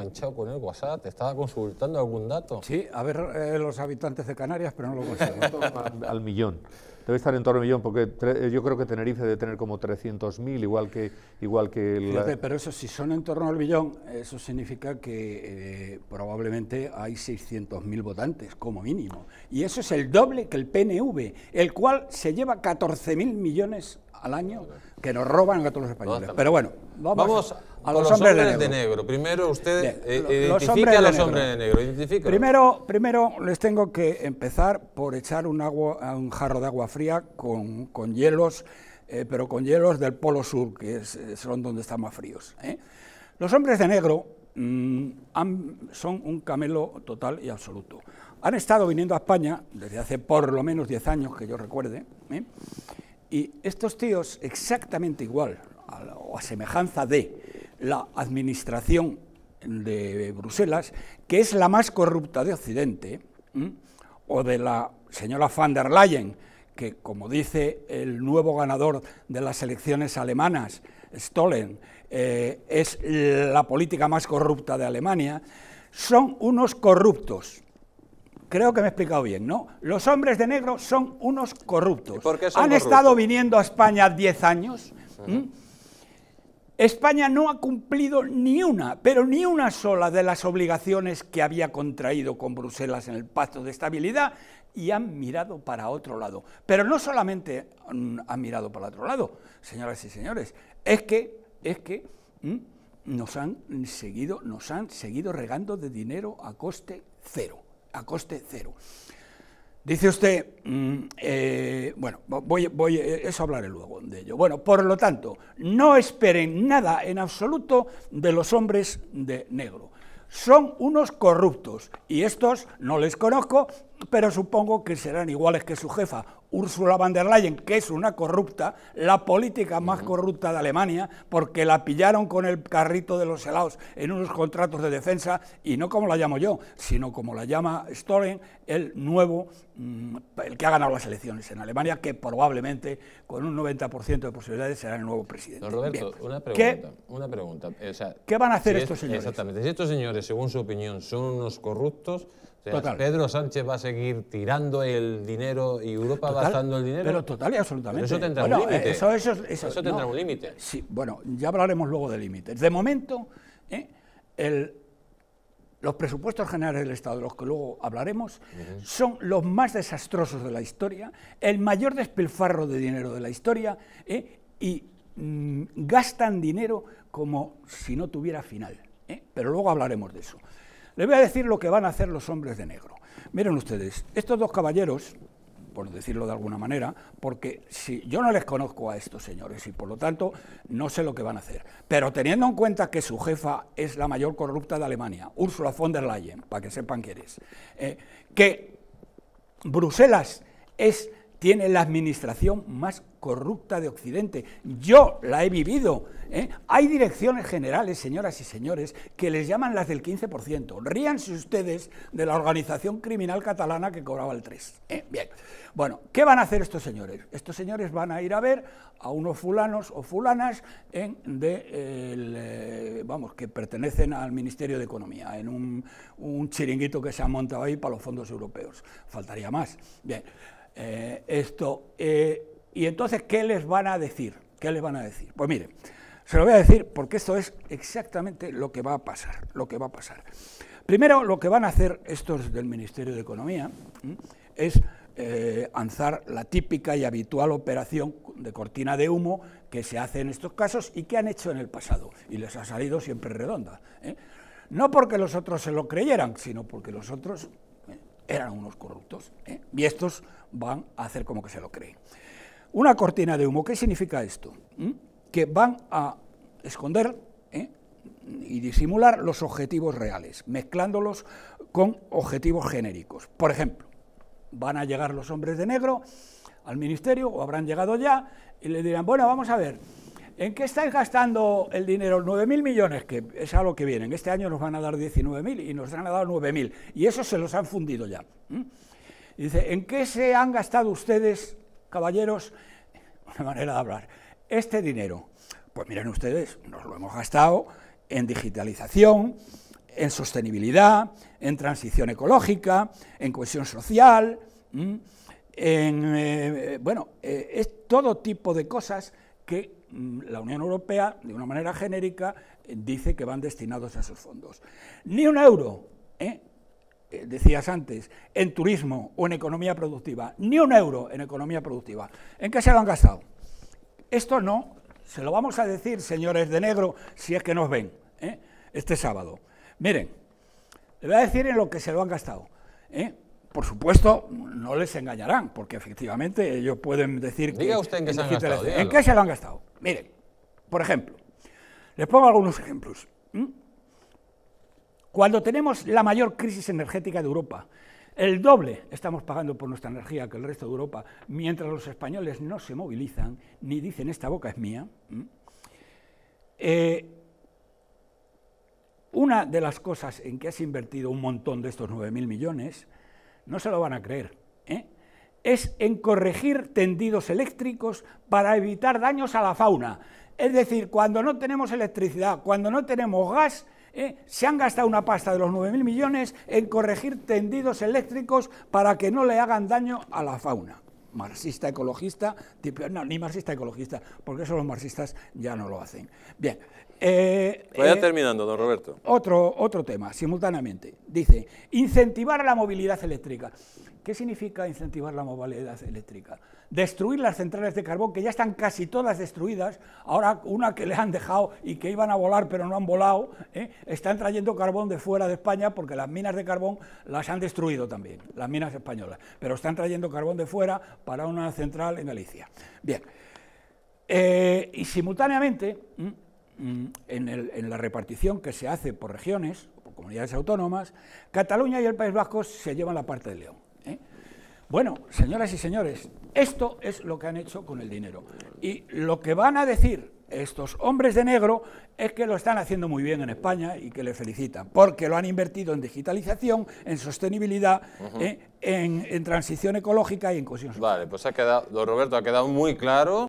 enganchado con el WhatsApp, te estaba consultando algún dato. Sí, a ver eh, los habitantes de Canarias, pero no lo consigo. al, millón. Debe estar en torno al millón, porque yo creo que Tenerife debe tener como 300.000, igual que... Igual que pero eso, si son en torno al millón, eso significa que eh, probablemente hay 600.000 votantes, como mínimo. Y eso es el doble que el PNV, el cual se lleva 14.000 millones al año que nos roban a todos los españoles. Pero bueno, vamos, vamos a los, hombres, de, negro. Primero usted eh, a los hombres de negro. Primero, primero les tengo que empezar por echar un, agua, un jarro de agua fría con, con hielos, eh, pero con hielos del Polo Sur, que son donde están más fríos. ¿eh? Los hombres de negro mm, son un camelo total y absoluto. Han estado viniendo a España desde hace por lo menos 10 años, que yo recuerde, y estos tíos exactamente igual, o a semejanza de la administración de Bruselas, que es la más corrupta de Occidente, o de la señora van der Leyen, que como dice el nuevo ganador de las elecciones alemanas, Stollen, eh, es la política más corrupta de Alemania, son unos corruptos. Creo que me he explicado bien, ¿no? Los hombres de negro son unos corruptos. Han estado viniendo a España 10 años. España no ha cumplido ni una, pero ni una sola de las obligaciones que había contraído con Bruselas en el Pacto de Estabilidad y han mirado para otro lado. Pero no solamente han mirado para otro lado, señoras y señores, es que, es que nos han seguido, nos han seguido regando de dinero a coste cero, a coste cero. Dice usted, mm, eh, bueno, voy, voy, eh, eso hablaré luego de ello. Bueno, por lo tanto, no esperen nada en absoluto de los hombres de negro. Son unos corruptos y estos no les conozco, pero supongo que serán iguales que su jefa, Ursula von der Leyen, que es una corrupta, la política más corrupta de Alemania, porque la pillaron con el carrito de los helados en unos contratos de defensa, y no como la llamo yo, sino como la llama Stolten, el nuevo, mm, el que ha ganado las elecciones en Alemania, que probablemente con un 90% de posibilidades será el nuevo presidente. Roberto, pues, una pregunta. Eh, ¿Qué, van a hacer estos señores? Exactamente. Si estos señores, según su opinión, son unos corruptos, Pedro Sánchez va a seguir tirando el dinero y Europa gastando el dinero. Pero total y absolutamente. eso tendrá un límite. Eso, tendrá un límite. Sí, bueno, ya hablaremos luego de límites. De momento, ¿eh? los presupuestos generales del Estado, de los que luego hablaremos, son los más desastrosos de la historia, el mayor despilfarro de dinero de la historia ¿eh? y mm, gastan dinero como si no tuviera final. ¿eh? Pero luego hablaremos de eso. Les voy a decir lo que van a hacer los hombres de negro. Miren ustedes, estos dos caballeros, por decirlo de alguna manera, porque si yo no les conozco a estos señores y por lo tanto no sé lo que van a hacer. Pero teniendo en cuenta que su jefa es la mayor corrupta de Alemania, Ursula von der Leyen, para que sepan quién es, eh, que Bruselas es tiene la administración más corrupta de Occidente. Yo la he vivido. ¿eh? Hay direcciones generales, señoras y señores, que les llaman las del 15%. Ríanse ustedes de la organización criminal catalana que cobraba el 3%. ¿eh? Bien. Bueno, ¿qué van a hacer estos señores? Estos señores van a ir a ver a unos fulanos o fulanas ¿eh? de, vamos, que pertenecen al Ministerio de Economía, en un, un chiringuito que se ha montado ahí para los fondos europeos. Faltaría más. Bien. Eh, esto. Eh, y entonces, ¿qué les van a decir? ¿Qué les van a decir? Pues mire, se lo voy a decir porque esto es exactamente lo que va a pasar, lo que va a pasar. Primero, lo que van a hacer estos del Ministerio de Economía es eh, lanzar la típica y habitual operación de cortina de humo que se hace en estos casos y que han hecho en el pasado, y les ha salido siempre redonda. No porque los otros se lo creyeran, sino porque los otros eran unos corruptos. ¿eh? Y estos van a hacer como que se lo creen. Una cortina de humo, ¿qué significa esto? ¿Mm? Que van a esconder ¿eh? y disimular los objetivos reales, mezclándolos con objetivos genéricos. Por ejemplo, van a llegar los hombres de negro al ministerio, o habrán llegado ya, y le dirán, bueno, vamos a ver, ¿En qué estáis gastando el dinero? 9.000 millones, que es algo que vienen. Este año nos van a dar 19.000 y nos han dado 9.000. Y eso se los han fundido ya. ¿Mm? Dice, ¿en qué se han gastado ustedes, caballeros? Una manera de hablar. Este dinero. Pues miren ustedes, nos lo hemos gastado en digitalización, en sostenibilidad, en transición ecológica, en cohesión social, en, eh, bueno, eh, es todo tipo de cosas que Mm, la Unión Europea, de una manera genérica, eh, dice que van destinados a esos fondos. Ni un euro, ¿eh? Eh, decías antes, en turismo o en economía productiva, ni un euro en economía productiva. ¿En qué se lo han gastado? Esto no, se lo vamos a decir, señores de negro, si es que nos ven, este sábado. Miren, le voy a decir en lo que se lo han gastado. ¿eh? Por supuesto, no les engañarán, porque efectivamente ellos pueden decir Diga usted en qué, se han gastado, ¿En qué se lo han gastado? Miren, por ejemplo, les pongo algunos ejemplos. Cuando tenemos la mayor crisis energética de Europa, el doble estamos pagando por nuestra energía que el resto de Europa, mientras los españoles no se movilizan ni dicen esta boca es mía. Eh, una de las cosas en que has invertido un montón de estos 9.000 millones no se lo van a creer, ¿eh? es en corregir tendidos eléctricos para evitar daños a la fauna. Es decir, cuando no tenemos electricidad, cuando no tenemos gas, ¿eh? se han gastado una pasta de los 9.000 millones en corregir tendidos eléctricos para que no le hagan daño a la fauna. Marxista ecologista, no, ni marxista ecologista, porque eso los marxistas ya no lo hacen. Bien, eh, Vaya eh, terminando, don Roberto. Otro, otro tema, simultáneamente. Dice, incentivar la movilidad eléctrica. ¿Qué significa incentivar la movilidad eléctrica? Destruir las centrales de carbón, que ya están casi todas destruidas, ahora una que le han dejado y que iban a volar pero no han volado, ¿eh? están trayendo carbón de fuera de España porque las minas de carbón las han destruido también, las minas españolas, pero están trayendo carbón de fuera para una central en Galicia. Bien, y simultáneamente Mm, en, la repartición que se hace por regiones, por comunidades autónomas, Cataluña y el País Vasco se llevan la parte de León. ¿eh? Bueno, señoras y señores, esto es lo que han hecho con el dinero. Y lo que van a decir estos hombres de negro es que lo están haciendo muy bien en España y que le felicitan, porque lo han invertido en digitalización, en sostenibilidad, ¿eh? en, en, transición ecológica y en cohesión social. Vale, pues ha quedado, don Roberto, ha quedado muy claro.